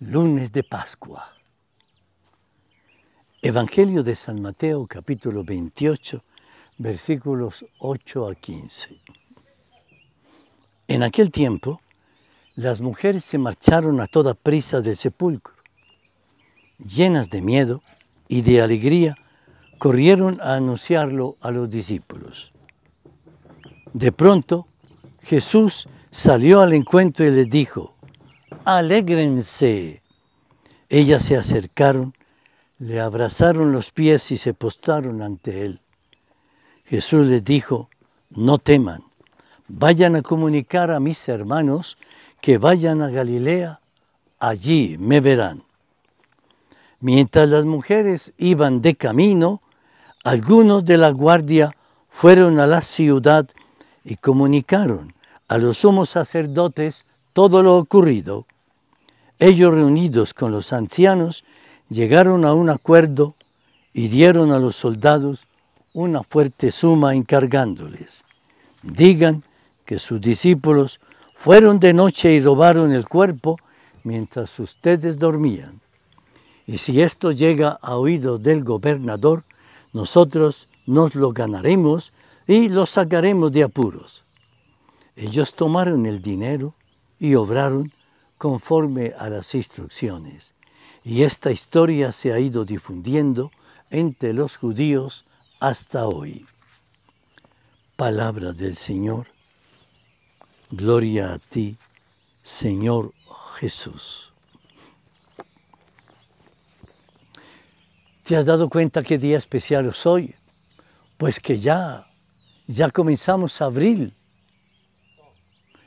Lunes de Pascua. Evangelio de San Mateo capítulo 28 versículos 8 a 15. En aquel tiempo, las mujeres se marcharon a toda prisa del sepulcro. Llenas de miedo y de alegría, corrieron a anunciarlo a los discípulos. De pronto, Jesús salió al encuentro y les dijo, alégrense. Ellas se acercaron, le abrazaron los pies y se postaron ante él. Jesús les dijo, no teman, vayan a comunicar a mis hermanos que vayan a Galilea, allí me verán. Mientras las mujeres iban de camino, algunos de la guardia fueron a la ciudad y comunicaron a los sumos sacerdotes todo lo ocurrido. Ellos reunidos con los ancianos llegaron a un acuerdo y dieron a los soldados una fuerte suma encargándoles. Digan que sus discípulos fueron de noche y robaron el cuerpo mientras ustedes dormían. Y si esto llega a oídos del gobernador, nosotros nos lo ganaremos y lo sacaremos de apuros. Ellos tomaron el dinero y obraron conforme a las instrucciones. Y esta historia se ha ido difundiendo entre los judíos hasta hoy. Palabra del Señor. Gloria a ti, Señor Jesús. ¿Te has dado cuenta qué día especial es hoy? Pues que ya, ya comenzamos abril,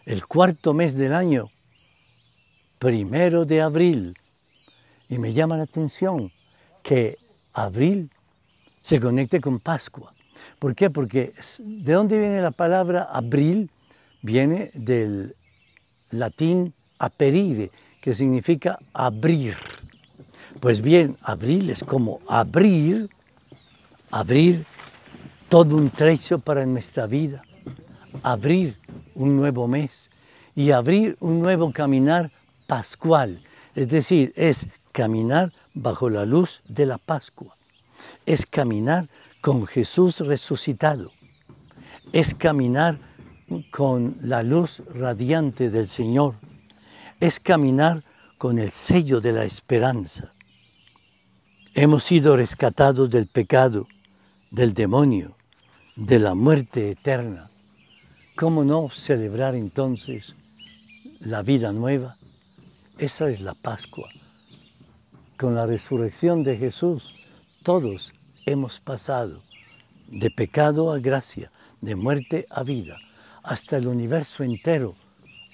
el cuarto mes del año primero de abril. Y me llama la atención que abril se conecte con Pascua. ¿Por qué? Porque ¿de dónde viene la palabra abril? Viene del latín aperire, que significa abrir. Pues bien, abril es como abrir, abrir todo un trecho para nuestra vida, abrir un nuevo mes y abrir un nuevo caminar pascual, es decir, es caminar bajo la luz de la Pascua, es caminar con Jesús resucitado, es caminar con la luz radiante del Señor, es caminar con el sello de la esperanza. Hemos sido rescatados del pecado, del demonio, de la muerte eterna. ¿Cómo no celebrar entonces la vida nueva? Esa es la Pascua. Con la resurrección de Jesús, todos hemos pasado de pecado a gracia, de muerte a vida, hasta el universo entero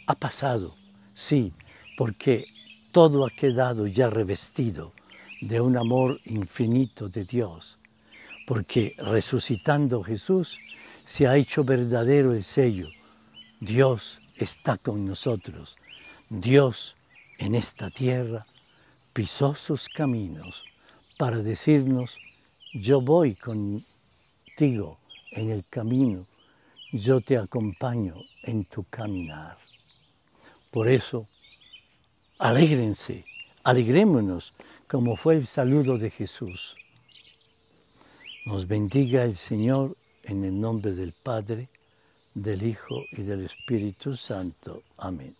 ha pasado, sí, porque todo ha quedado ya revestido de un amor infinito de Dios, porque resucitando Jesús se ha hecho verdadero el sello, Dios está con nosotros, Dios en esta tierra pisó sus caminos para decirnos, yo voy contigo en el camino, yo te acompaño en tu caminar. Por eso, alégrense, alegrémonos, como fue el saludo de Jesús. Nos bendiga el Señor en el nombre del Padre, del Hijo y del Espíritu Santo. Amén.